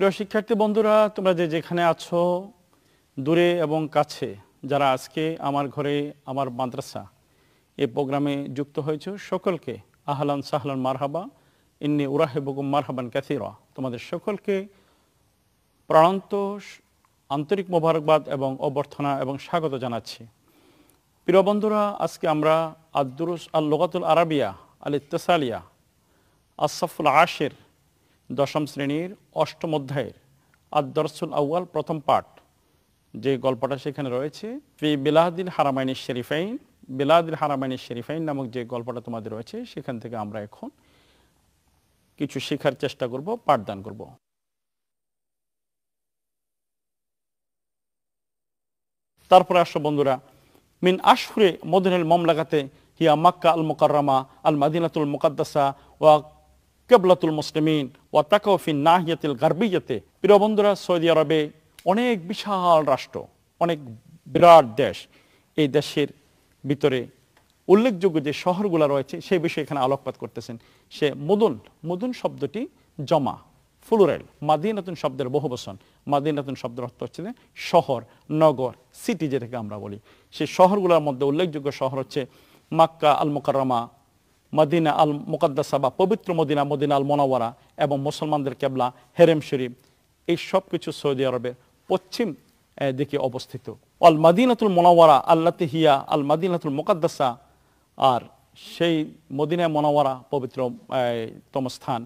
প্রিয় শিক্ষার্থী বন্ধুরা তোমরা যে যেখানে আছো দূরে এবং কাছে যারা আজকে আমার ঘরে আমার মাদ্রাসা এ প্রোগ্রামে যুক্ত হয়েছে সকলকে আহলান সাহলান মারহাবা ইন্নি উরাহেবকুম মারহাবান ক্যাথিরা তোমাদের সকলকে প্রাণান্ত আন্তরিক মোবারকবাদ এবং অভ্যর্থনা এবং স্বাগত জানাচ্ছি প্রিয় বন্ধুরা আজকে আমরা আদুরুস আল লোকাতুল আরাবিয়া আল ইত্তেসালিয়া আসফুল আশের দশম শ্রেণীর অষ্টম অধ্যায়ের আদর্শুল আউয়াল প্রথম পাঠ যে গল্পটা সেখানে রয়েছে ফি বিলাহাদিল হারামাইনি শেরিফাইন বিলাহদিন হারামাইনি শেরিফাইন নামক যে গল্পটা তোমাদের রয়েছে সেখান থেকে আমরা এখন কিছু শেখার চেষ্টা করব পাঠদান করব তারপরে আসো বন্ধুরা মিন আশফুরে মদিনুল মমলাকাতে হিয়া মাক্কা আল মোকাররামা আল মাদিনাতুল মোকাদ্দাসা ওয়া কেবলাতুল মুসলিমিন ওয়াতাকফিন নাহিয়াতিল গার্বিয়াতে প্রিয় বন্ধুরা সৌদি আরবে অনেক বিশাল রাষ্ট্র অনেক বিরাট দেশ এই দেশের ভিতরে উল্লেখযোগ্য যে শহরগুলো রয়েছে সেই বিষয়ে এখানে আলোকপাত করতেছেন সে মদুন মদুন শব্দটি জমা ফুলুরেল মাদিনাতুন শব্দের বহু বসন মাদিনাতুন শব্দের অর্থ হচ্ছে শহর নগর সিটি যেটাকে আমরা বলি সেই শহরগুলোর মধ্যে উল্লেখযোগ্য শহর হচ্ছে মাক্কা আল মোকাররমা মদিনা আল মোকাদ্দাসা বা পবিত্র মদিনা মদিনা আল মোনাওয়ারা এবং মুসলমানদের কেবলা হেরেম শরীফ এই সব কিছু সৌদি আরবের পশ্চিম দিকে অবস্থিত আল মাদিনাতুল মোনাওয়ারা আল্লাতে হিয়া আল মাদিনাতুল মোকাদ্দাসা আর সেই মদিনা মোনাওয়ারা তম স্থান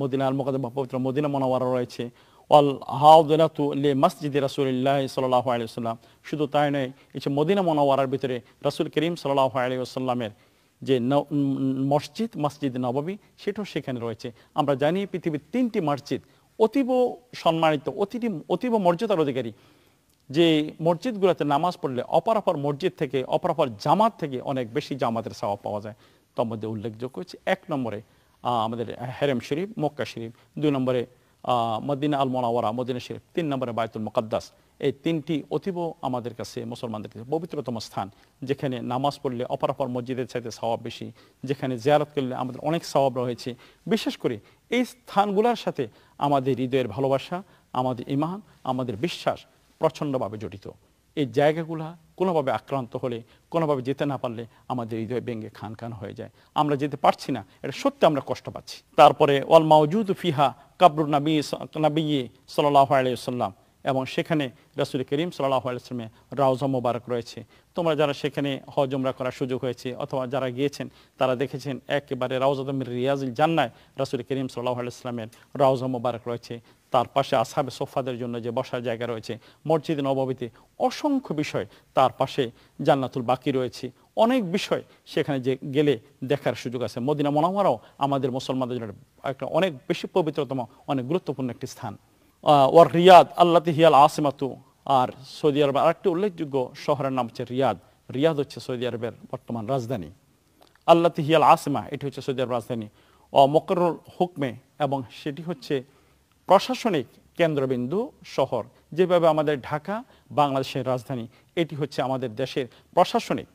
মদিনা আল মুকদ্দাসা পবিত্র মদিনা মোনাওয়ারা রয়েছে অল হাউদনাতু লে মসজিদ রাসুলিল্লাহ সাল্লাহ আলিয়াল্লাম শুধু তাই নয় এই মদিনা মোনাওয়ারার ভিতরে রাসুল করিম সাল্লাহ আলিয়া সাল্লামের যে মসজিদ মসজিদ নবাবী সেটাও সেখানে রয়েছে আমরা জানি পৃথিবীর তিনটি মসজিদ অতীব সম্মানিত অতিটি অতীব মর্যাদার অধিকারী যে মসজিদগুলোতে নামাজ পড়লে অপর মসজিদ থেকে অপর জামাত থেকে অনেক বেশি জামাতের স্বভাব পাওয়া যায় তার মধ্যে উল্লেখযোগ্য হচ্ছে এক নম্বরে আমাদের হেরেম শরীফ মক্কা শরীফ দুই নম্বরে মদিনা আল মোনাওয়ারা মদিনা শরীফ তিন নম্বরে বায়তুল মুকাদ্দাস এই তিনটি অতীব আমাদের কাছে মুসলমানদের কাছে পবিত্রতম স্থান যেখানে নামাজ পড়লে অপরাপর মসজিদের চাইতে স্বভাব বেশি যেখানে জিয়ারত করলে আমাদের অনেক স্বভাব রয়েছে বিশেষ করে এই স্থানগুলোর সাথে আমাদের হৃদয়ের ভালোবাসা আমাদের ইমান আমাদের বিশ্বাস প্রচণ্ডভাবে জড়িত এই জায়গাগুলা কোনোভাবে আক্রান্ত হলে কোনোভাবে যেতে না পারলে আমাদের হৃদয় ব্যঙ্গে খান খান হয়ে যায় আমরা যেতে পারছি না এটা সত্যি আমরা কষ্ট পাচ্ছি তারপরে ওয়াল মাউজুদ ফিহা কাবরুল নাবি নবী সাল্লাহ আলিয়াল্লাম সাল্লাম এবং সেখানে রসুল করিম সাল্লাহ আলসালামে রাউজা মোবারক রয়েছে তোমরা যারা সেখানে হজমরা করার সুযোগ হয়েছে অথবা যারা গিয়েছেন তারা দেখেছেন একেবারে রাউজাদমির রিয়াজুল জান্নায় রসুল করিম সাল্লাহ আলসালামের রাউজা মোবারক রয়েছে তার পাশে আসাবে সোফাদের জন্য যে বসার জায়গা রয়েছে মসজিদ নবাবিতে অসংখ্য বিষয় তার পাশে জান্নাতুল বাকি রয়েছে অনেক বিষয় সেখানে যে গেলে দেখার সুযোগ আছে মদিনা মোনামারাও আমাদের মুসলমানদের জন্য একটা অনেক বেশি পবিত্রতম অনেক গুরুত্বপূর্ণ একটি স্থান ওয়ার রিয়াদ আল্লা তিহিয়াল আসিমাতু আর সৌদি আরবের আরেকটি উল্লেখযোগ্য শহরের নাম হচ্ছে রিয়াদ রিয়াদ হচ্ছে সৌদি আরবের বর্তমান রাজধানী আল্লা তিহিয়াল আসিমা এটি হচ্ছে সৌদি আরবের রাজধানী ও মকরুল হুকমে এবং সেটি হচ্ছে প্রশাসনিক কেন্দ্রবিন্দু শহর যেভাবে আমাদের ঢাকা বাংলাদেশের রাজধানী এটি হচ্ছে আমাদের দেশের প্রশাসনিক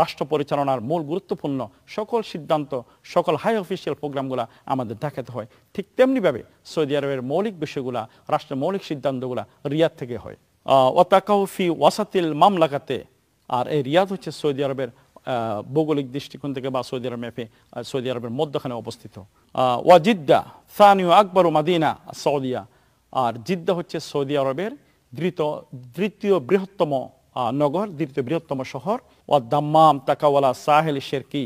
রাষ্ট্র পরিচালনার মূল গুরুত্বপূর্ণ সকল সিদ্ধান্ত সকল হাই অফিসিয়াল প্রোগ্রামগুলো আমাদের দেখাতে হয় ঠিক তেমনিভাবে সৌদি আরবের মৌলিক বিষয়গুলা রাষ্ট্রের মৌলিক সিদ্ধান্তগুলো রিয়াদ থেকে হয় ওয়াতাকাউফি ওয়াসাতিল মামলাকাতে আর এই রিয়াদ হচ্ছে সৌদি আরবের ভৌগোলিক দৃষ্টিকোণ থেকে বা সৌদি আরব ম্যাপে সৌদি আরবের মধ্যখানে অবস্থিত ওয়াজিদ্দা সানিউ আকবর মাদিনা সৌদিয়া আর জিদ্দা হচ্ছে সৌদি আরবের দ্রুত দ্বিতীয় বৃহত্তম নগর দ্বিতীয় বৃহত্তম শহর ও দাম্মাম তাকাওয়ালা সাহেল শেরকি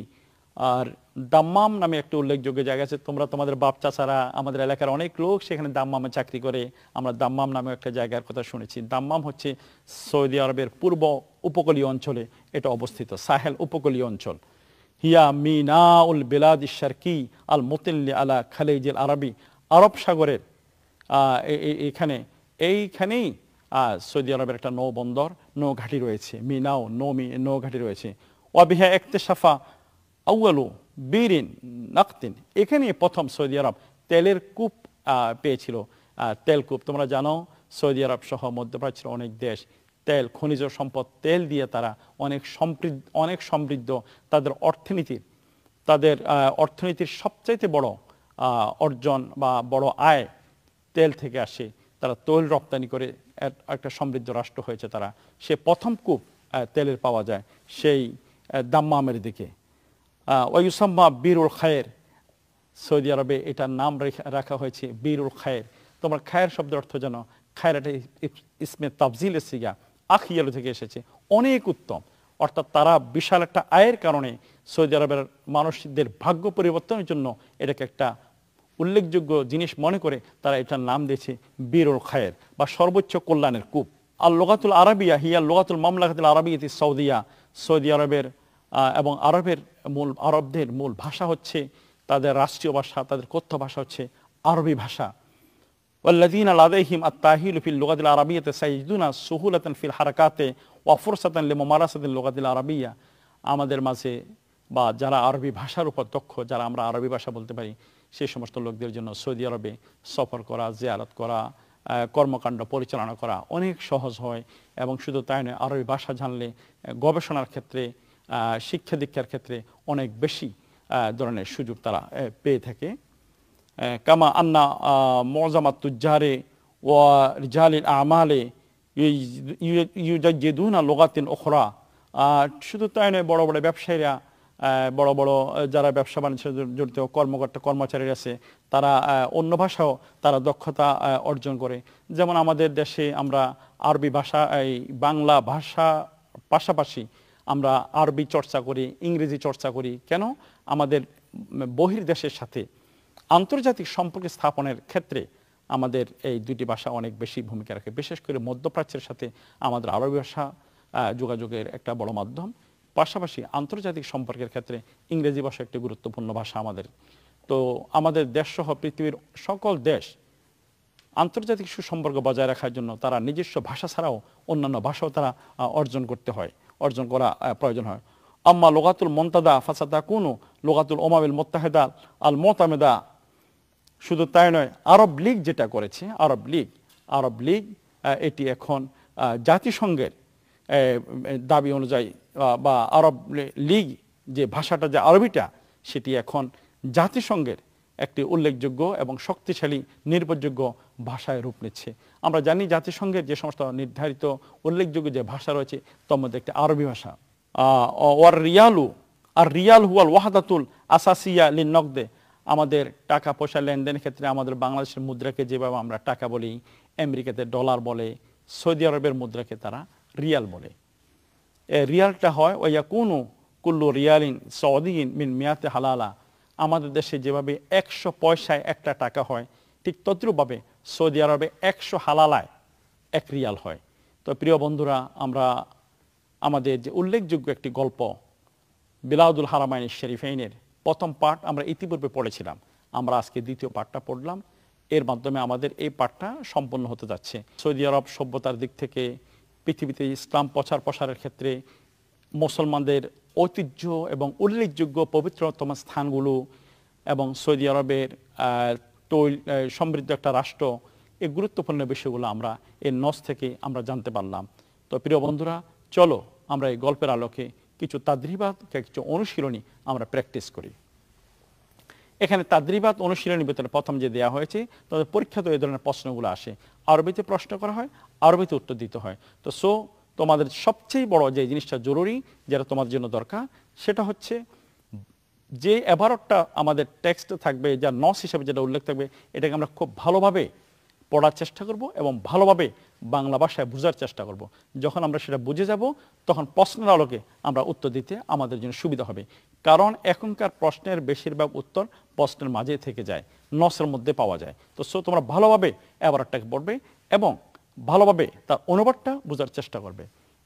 আর দাম্মাম নামে একটি উল্লেখযোগ্য জায়গা আছে তোমরা তোমাদের বাপ চাচারা আমাদের এলাকার অনেক লোক সেখানে দাম্মামে চাকরি করে আমরা দাম্মাম নামে একটা জায়গার কথা শুনেছি দাম্মাম হচ্ছে সৌদি আরবের পূর্ব উপকূলীয় অঞ্চলে এটা অবস্থিত সাহেল উপকূলীয় অঞ্চল হিয়া মিনা উল বেলাদ শার্কি আল মতিল্লি আলা খালেজ আরবি আরব সাগরের এখানে এইখানেই সৌদি আরবের একটা নৌ বন্দর নৌ ঘাঁটি রয়েছে মিনাও নৌ নৌ নৌঘাটি রয়েছে অবিহা একতে সাফা আউয়ালু বিরিন নাকতিন এখানে প্রথম সৌদি আরব তেলের কূপ পেয়েছিল তেলকূপ তোমরা জানো সৌদি আরব সহ মধ্যপ্রাচ্যের অনেক দেশ তেল খনিজ সম্পদ তেল দিয়ে তারা অনেক সমৃদ্ধ অনেক সমৃদ্ধ তাদের অর্থনীতির তাদের অর্থনীতির সবচাইতে বড় অর্জন বা বড় আয় তেল থেকে আসে তারা তৈল রপ্তানি করে একটা সমৃদ্ধ রাষ্ট্র হয়েছে তারা সে প্রথম কূপ তেলের পাওয়া যায় সেই দাম্মামের দিকে ওয়ুসাম্মা বীরুল খায়ের সৌদি আরবে এটার নাম রাখা হয়েছে বীরুল খায়ের তোমার খায়ের শব্দের অর্থ যেন খায়ের একটা ইসমে তাফজিল সিগা আখিয়ালু থেকে এসেছে অনেক উত্তম অর্থাৎ তারা বিশাল একটা আয়ের কারণে সৌদি আরবের মানুষদের ভাগ্য পরিবর্তনের জন্য এটাকে একটা উল্লেখযোগ্য জিনিস মনে করে তারা এটার নাম দিয়েছে বীরুল খায়ের বা সর্বোচ্চ কল্যাণের কূপ আর লোকাতুল আরবিয়া হিয়া লোকাতুল মামলাকাতুল আরবিয়াতি সৌদিয়া সৌদি আরবের এবং আরবের মূল আরবদের মূল ভাষা হচ্ছে তাদের রাষ্ট্রীয় ভাষা তাদের কথ্য ভাষা হচ্ছে আরবি ভাষা والذين لديهم আরবিয়াতে في اللغة আতান سيجدون سهولة في الحركات লেমো لممارسة اللغة আরবিয়া আমাদের মাঝে বা যারা আরবি ভাষার উপর দক্ষ যারা আমরা আরবি ভাষা বলতে পারি সেই সমস্ত লোকদের জন্য সৌদি আরবে সফর করা জিয়ারত করা কর্মকাণ্ড পরিচালনা করা অনেক সহজ হয় এবং শুধু তাই নয় আরবি ভাষা জানলে গবেষণার ক্ষেত্রে শিক্ষা দীক্ষার ক্ষেত্রে অনেক বেশি ধরনের সুযোগ তারা পেয়ে থাকে কামা আন্না মজামাত তুজারে ও রিজালিল আমালে ইউজাজিদুনা লোগাতিন ওখরা শুধু তাই নয় বড়ো বড়ো ব্যবসায়ীরা বড় বড় যারা ব্যবসা বাণিজ্য জড়িত কর্মকর্তা কর্মচারী আছে তারা অন্য ভাষাও তারা দক্ষতা অর্জন করে যেমন আমাদের দেশে আমরা আরবি ভাষা এই বাংলা ভাষা পাশাপাশি আমরা আরবি চর্চা করি ইংরেজি চর্চা করি কেন আমাদের বহির্দেশের সাথে আন্তর্জাতিক সম্পর্ক স্থাপনের ক্ষেত্রে আমাদের এই দুটি ভাষা অনেক বেশি ভূমিকা রাখে বিশেষ করে মধ্যপ্রাচ্যের সাথে আমাদের আরবি ভাষা যোগাযোগের একটা বড় মাধ্যম পাশাপাশি আন্তর্জাতিক সম্পর্কের ক্ষেত্রে ইংরেজি ভাষা একটি গুরুত্বপূর্ণ ভাষা আমাদের তো আমাদের দেশসহ পৃথিবীর সকল দেশ আন্তর্জাতিক সুসম্পর্ক বজায় রাখার জন্য তারা নিজস্ব ভাষা ছাড়াও অন্যান্য ভাষাও তারা অর্জন করতে হয় অর্জন করা প্রয়োজন হয় আম্মা লোগাতুল মন্তাদা ফাসাদা কুনু লোগাতুল ওমাবিল মোত্তাহেদা আল মোতামেদা শুধু তাই নয় আরব লীগ যেটা করেছে আরব লীগ আরব লীগ এটি এখন জাতিসংঘের দাবি অনুযায়ী বা আরব লীগ যে ভাষাটা যে আরবিটা সেটি এখন জাতিসংঘের একটি উল্লেখযোগ্য এবং শক্তিশালী নির্ভরযোগ্য ভাষায় রূপ নিচ্ছে আমরা জানি জাতিসংঘের যে সমস্ত নির্ধারিত উল্লেখযোগ্য যে ভাষা রয়েছে তার মধ্যে একটি আরবি ভাষা ওয়ার রিয়ালু আর রিয়াল হুয়াল ওয়াহাদাতুল আসাসিয়া লিন নকদে আমাদের টাকা পয়সা লেনদেনের ক্ষেত্রে আমাদের বাংলাদেশের মুদ্রাকে যেভাবে আমরা টাকা বলি আমেরিকাতে ডলার বলে সৌদি আরবের মুদ্রাকে তারা রিয়াল বলে রিয়ালটা হয় ইয়া কোনো কুল্লু রিয়ালিন সৌদিন মিন মিয়াতে হালালা আমাদের দেশে যেভাবে একশো পয়সায় একটা টাকা হয় ঠিক তদ্রুপভাবে সৌদি আরবে একশো হালালায় এক রিয়াল হয় তো প্রিয় বন্ধুরা আমরা আমাদের যে উল্লেখযোগ্য একটি গল্প বিলাউদুল হারামাইন শরীফাইনের প্রথম পাঠ আমরা ইতিপূর্বে পড়েছিলাম আমরা আজকে দ্বিতীয় পাঠটা পড়লাম এর মাধ্যমে আমাদের এই পাঠটা সম্পন্ন হতে যাচ্ছে সৌদি আরব সভ্যতার দিক থেকে পৃথিবীতে ইসলাম প্রচার প্রসারের ক্ষেত্রে মুসলমানদের ঐতিহ্য এবং উল্লেখযোগ্য পবিত্রতম স্থানগুলো এবং সৌদি আরবের তৈল সমৃদ্ধ একটা রাষ্ট্র এই গুরুত্বপূর্ণ বিষয়গুলো আমরা এই নস থেকে আমরা জানতে পারলাম তো প্রিয় বন্ধুরা চলো আমরা এই গল্পের আলোকে কিছু তাদ্রিবাদ কিছু অনুশীলনী আমরা প্র্যাকটিস করি এখানে তাদ্রিবাদ অনুশীলনী বেতনে প্রথম যে দেওয়া হয়েছে তাদের পরীক্ষা তো এই ধরনের প্রশ্নগুলো আসে আরবিতে প্রশ্ন করা হয় আরবিতে উত্তর দিতে হয় তো সো তোমাদের সবচেয়ে বড় যে জিনিসটা জরুরি যেটা তোমাদের জন্য দরকার সেটা হচ্ছে যে অ্যাভারটটা আমাদের টেক্সট থাকবে যা নস হিসাবে যেটা উল্লেখ থাকবে এটাকে আমরা খুব ভালোভাবে পড়ার চেষ্টা করব এবং ভালোভাবে বাংলা ভাষায় বোঝার চেষ্টা করব। যখন আমরা সেটা বুঝে যাব তখন প্রশ্নের আলোকে আমরা উত্তর দিতে আমাদের জন্য সুবিধা হবে কারণ এখনকার প্রশ্নের বেশিরভাগ উত্তর প্রশ্নের মাঝে থেকে যায় নসের মধ্যে পাওয়া যায় তো সো তোমরা ভালোভাবে অ্যাবারটাকে পড়বে এবং ভালোভাবে তার অনুবাদটা বোঝার চেষ্টা করবে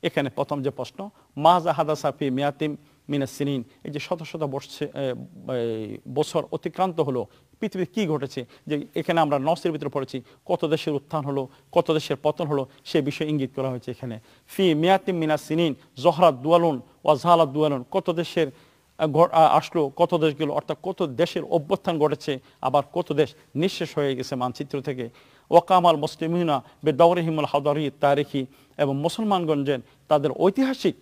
এখানে প্রথম যে প্রশ্ন মাজা হাদা সাফি মিয়াতিম মিনাসিন এই যে শত শত বর্ষে বছর অতিক্রান্ত হলো পৃথিবীতে কি ঘটেছে যে এখানে আমরা নসের ভিতরে পড়েছি কত দেশের উত্থান হলো কত দেশের পতন হলো সে বিষয়ে ইঙ্গিত করা হয়েছে এখানে ফি মেয়াতিম মিনা সিনিন জহরা দুয়ালুন ওয়াজহালা দুয়ালুন কত দেশের আসলো কত দেশগুলো অর্থাৎ কত দেশের অভ্যুত্থান ঘটেছে আবার কত দেশ নিঃশেষ হয়ে গেছে মানচিত্র থেকে ওয়াকামাল মুসলিমিনা বেদাউরহিমুল হাদারি তারিখি এবং মুসলমানগঞ্জের তাদের ঐতিহাসিক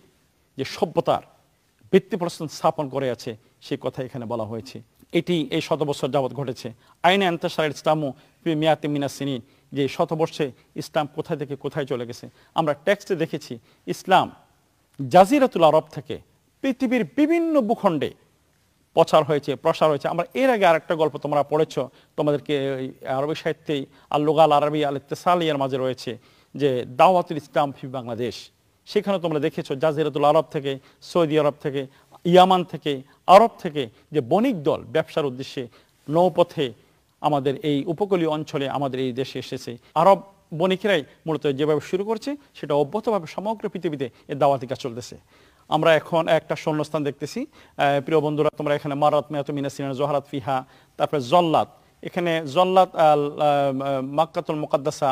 যে সভ্যতার ভিত্তিপ্রস্তন স্থাপন করে আছে সে কথা এখানে বলা হয়েছে এটি এই শতবৎসর যাবৎ ঘটেছে আইন আন্তঃসার ইসলামও মিয়াতে মিনাসিনী যে শতবর্ষে ইসলাম কোথায় থেকে কোথায় চলে গেছে আমরা টেক্সটে দেখেছি ইসলাম জাজিরাতুল আরব থেকে পৃথিবীর বিভিন্ন ভূখণ্ডে প্রচার হয়েছে প্রসার হয়েছে আমরা এর আগে আরেকটা গল্প তোমরা পড়েছ তোমাদেরকে আরবি সাহিত্যেই আল আরবি আল ইতালিয়ার মাঝে রয়েছে যে দাওয়াতুল ইসলাম ফি বাংলাদেশ সেখানে তোমরা দেখেছো জাজিরাতুল আরব থেকে সৌদি আরব থেকে ইয়ামান থেকে আরব থেকে যে বণিক দল ব্যবসার উদ্দেশ্যে নৌপথে আমাদের এই উপকূলীয় অঞ্চলে আমাদের এই দেশে এসেছে আরব বণিকেরাই মূলত যেভাবে শুরু করছে সেটা অব্যতভাবে সমগ্র পৃথিবীতে এর দাওয়াতিকা চলতেছে আমরা এখন একটা শূন্যস্থান দেখতেছি প্রিয় বন্ধুরা তোমরা এখানে মারাত মেয়াত মিনাসিনা জহরাত ফিহা তারপরে জল্লাত এখানে জল্লাত আল মাক্কাতুল মোকাদ্দাসা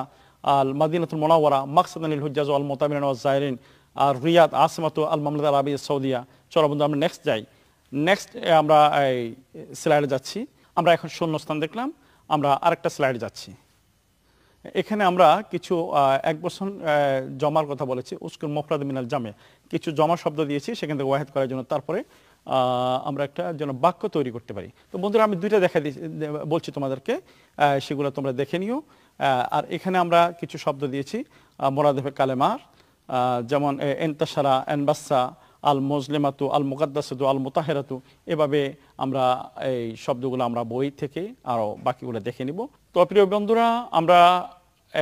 আল মাদিনাতুল মোনাওয়ারা মাকসাদ আলীল হুজ্জাজ আল মোতামিন আর রিয়াদ আসমাত আল মামলাদ আল আবিয়া সৌদিয়া চলো বন্ধু আমরা নেক্সট যাই নেক্সট আমরা এই স্লাইডে যাচ্ছি আমরা এখন শূন্যস্থান দেখলাম আমরা আরেকটা স্লাইডে যাচ্ছি এখানে আমরা কিছু এক বছর জমার কথা বলেছি উস্কুল মোফরাদ মিনাল জামে কিছু জমা শব্দ দিয়েছি সেখান থেকে ওয়াহেদ করার জন্য তারপরে আমরা একটা যেন বাক্য তৈরি করতে পারি তো বন্ধুরা আমি দুইটা দেখা বলছি তোমাদেরকে সেগুলো তোমরা দেখে নিও আর এখানে আমরা কিছু শব্দ দিয়েছি মোরাদেফে কালেমার যেমন এনতাসারা এনবাসা আল মজলেমাতু আল মুকাদ্দাসু আল মোতাহেরাতু এভাবে আমরা এই শব্দগুলো আমরা বই থেকে আরও বাকিগুলো দেখে নিব তো প্রিয় বন্ধুরা আমরা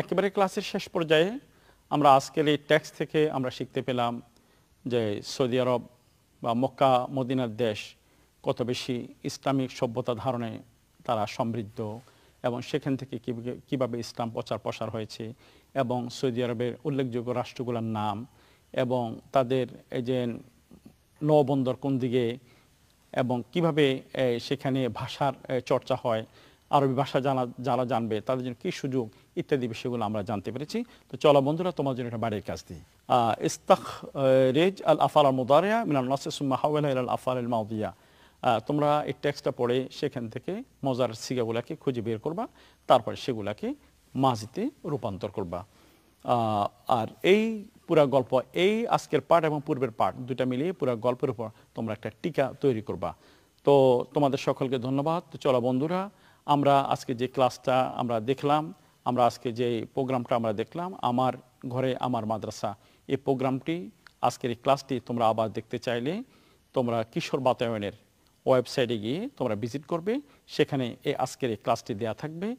একেবারে ক্লাসের শেষ পর্যায়ে আমরা আজকের এই ট্যাক্স থেকে আমরা শিখতে পেলাম যে সৌদি আরব বা মক্কা মদিনার দেশ কত বেশি ইসলামিক সভ্যতা ধারণে তারা সমৃদ্ধ এবং সেখান থেকে কীভাবে ইসলাম প্রচার প্রসার হয়েছে এবং সৌদি আরবের উল্লেখযোগ্য রাষ্ট্রগুলোর নাম এবং তাদের এই যে নৌবন্দর কোন দিকে এবং কিভাবে সেখানে ভাষার চর্চা হয় আরবি ভাষা জানা যারা জানবে তাদের জন্য কী সুযোগ ইত্যাদি বিষয়গুলো আমরা জানতে পেরেছি তো চলো বন্ধুরা তোমার জন্য একটা বাড়ির কাজ দিই ইস্তাক রেজ আল আফাল আল মুদারিয়া মিনাল নাসুম্মা হাওয়াল আল আফাল আল মাউদিয়া তোমরা এই টেক্সটটা পড়ে সেখান থেকে মজার সিগাগুলাকে খুঁজে বের করবা তারপরে সেগুলাকে মাঝিতে রূপান্তর করবা আর এই পুরা গল্প এই আজকের পাঠ এবং পূর্বের পাঠ দুটা মিলিয়ে পুরা গল্পের উপর তোমরা একটা টিকা তৈরি করবা তো তোমাদের সকলকে ধন্যবাদ তো চলো বন্ধুরা আমরা আজকে যে ক্লাসটা আমরা দেখলাম আমরা আজকে যে প্রোগ্রামটা আমরা দেখলাম আমার ঘরে আমার মাদ্রাসা এই প্রোগ্রামটি আজকের এই ক্লাসটি তোমরা আবার দেখতে চাইলে তোমরা কিশোর বাতায়নের ওয়েবসাইটে গিয়ে তোমরা ভিজিট করবে সেখানে এই আজকের এই ক্লাসটি দেওয়া থাকবে